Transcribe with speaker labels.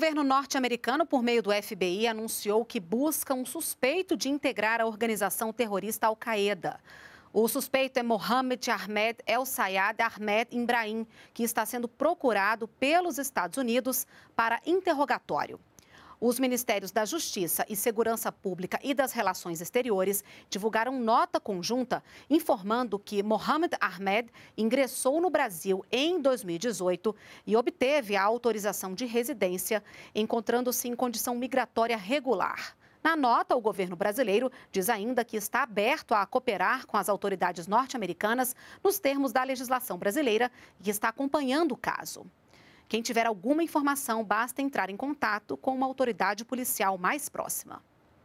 Speaker 1: governo norte-americano, por meio do FBI, anunciou que busca um suspeito de integrar a organização terrorista Al-Qaeda. O suspeito é Mohamed Ahmed El Sayed Ahmed Ibrahim, que está sendo procurado pelos Estados Unidos para interrogatório. Os Ministérios da Justiça e Segurança Pública e das Relações Exteriores divulgaram nota conjunta informando que Mohamed Ahmed ingressou no Brasil em 2018 e obteve a autorização de residência, encontrando-se em condição migratória regular. Na nota, o governo brasileiro diz ainda que está aberto a cooperar com as autoridades norte-americanas nos termos da legislação brasileira e está acompanhando o caso. Quem tiver alguma informação, basta entrar em contato com uma autoridade policial mais próxima.